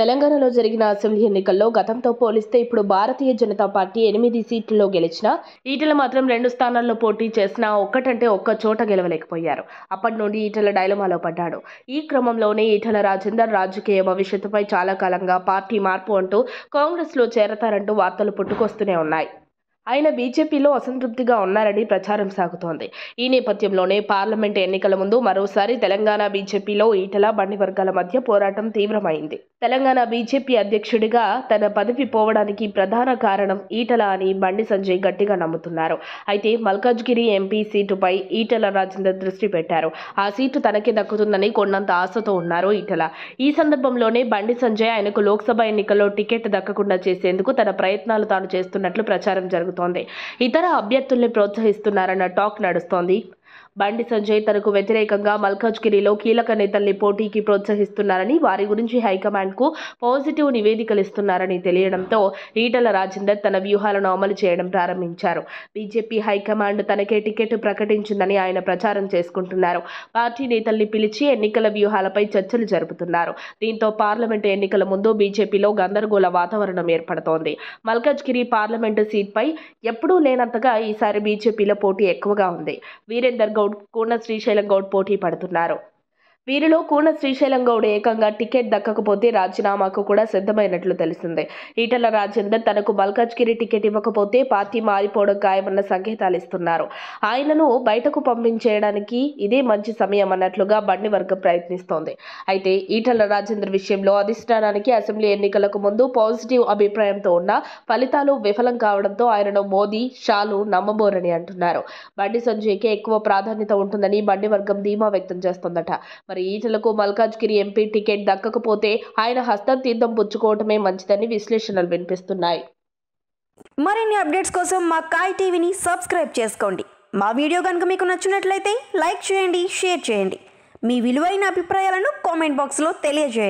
తెలంగాణలో జరిగిన అసెంబ్లీ ఎన్నికల్లో గతంతో పోలిస్తే ఇప్పుడు భారతీయ జనతా పార్టీ ఎనిమిది సీట్లలో గెలిచినా ఈటల మాత్రం రెండు స్థానాల్లో పోటీ చేసినా ఒక్కటంటే ఒక్క చోట గెలవలేకపోయారు అప్పటి నుండి ఈటల డైలమాలో పడ్డాడు ఈ క్రమంలోనే ఈటల రాజేందర్ రాజకీయ భవిష్యత్తుపై చాలా కాలంగా పార్టీ మార్పు అంటూ కాంగ్రెస్లో చేరతారంటూ వార్తలు పుట్టుకొస్తూనే ఉన్నాయి ఆయన బీజేపీలో అసంతృప్తిగా ఉన్నారని ప్రచారం సాగుతోంది ఈ నేపథ్యంలోనే పార్లమెంట్ ఎన్నికల ముందు మరోసారి తెలంగాణ బీజేపీలో ఈటల బండి వర్గాల మధ్య పోరాటం తీవ్రమైంది తెలంగాణ బీజేపీ అధ్యక్షుడిగా తన పదవి పోవడానికి ప్రధాన కారణం ఈటల అని బండి సంజయ్ గట్టిగా నమ్ముతున్నారు అయితే మల్కాజ్గిరి ఎంపీ సీటుపై ఈటల రాజేందర్ దృష్టి పెట్టారు ఆ సీటు తనకే దక్కుతుందని కొన్నంత ఆశతో ఉన్నారు ఈటల ఈ సందర్భంలోనే బండి సంజయ్ ఆయనకు లోక్సభ ఎన్నికల్లో టికెట్ దక్కకుండా చేసేందుకు తన ప్రయత్నాలు తాను చేస్తున్నట్లు ప్రచారం జరుగుతోంది ఇతర అభ్యర్థుల్ని ప్రోత్సహిస్తున్నారన్న టాక్ నడుస్తోంది బండి సంజయ్ తనకు వ్యతిరేకంగా మల్కాజ్గిరిలో కీలక నేతల్ని పోటీకి ప్రోత్సహిస్తున్నారని వారి గురించి హైకమాండ్కు పాజిటివ్ నివేదికలు ఇస్తున్నారని తెలియడంతో ఈటల రాజేందర్ తన వ్యూహాలను అమలు చేయడం ప్రారంభించారు బీజేపీ హైకమాండ్ తనకే టికెట్ ప్రకటించిందని ఆయన ప్రచారం చేసుకుంటున్నారు పార్టీ నేతల్ని పిలిచి ఎన్నికల వ్యూహాలపై చర్చలు జరుపుతున్నారు దీంతో పార్లమెంటు ఎన్నికల ముందు బీజేపీలో గందరగోళ వాతావరణం ఏర్పడుతోంది మల్కాజ్గిరి పార్లమెంటు సీట్పై ఎప్పుడూ లేనంతగా ఈసారి బీజేపీలో పోటీ ఎక్కువగా ఉంది వీరేంద్ర గజేందర్ గౌడ్ కూన శ్రీశైలం గౌడ్ పోటీ పడుతున్నారు వీరిలో కూన శ్రీశైలం గౌడ్ ఏకంగా టికెట్ దక్కకపోతే రాజీనామాకు కూడా సిద్ధమైనట్లు తెలిసింది ఈటల రాజేందర్ తనకు గిరి టికెట్ ఇవ్వకపోతే పార్టీ మారిపోవడం ఖాయమన్న సంకేతాలు ఇస్తున్నారు ఆయనను బయటకు పంపించేయడానికి ఇదే మంచి సమయం అన్నట్లుగా బండి వర్గం ప్రయత్నిస్తోంది అయితే ఈటల రాజేందర్ విషయంలో అధిష్టానానికి అసెంబ్లీ ఎన్నికలకు ముందు పాజిటివ్ అభిప్రాయంతో ఉన్న ఫలితాలు విఫలం కావడంతో ఆయనను మోదీ షాలు నమ్మబోరని అంటున్నారు బండి సంజయ్కే ఎక్కువ ప్రాధాన్యత ఉంటుందని బండి వర్గం ధీమా వ్యక్తం చేస్తోందట మరి మరి ఈటలకు మల్కాజ్గిరి ఎంపీ టికెట్ దక్కకపోతే ఆయన హస్తం తీర్థం పుచ్చుకోవటమే మంచిదని విశ్లేషణలు వినిపిస్తున్నాయి మరిన్ని అప్డేట్స్ కోసం మా కాయ్ టీవీని సబ్స్క్రైబ్ చేసుకోండి మా వీడియో కనుక మీకు నచ్చినట్లయితే లైక్ చేయండి షేర్ చేయండి మీ విలువైన అభిప్రాయాలను కామెంట్ బాక్స్లో తెలియజేయండి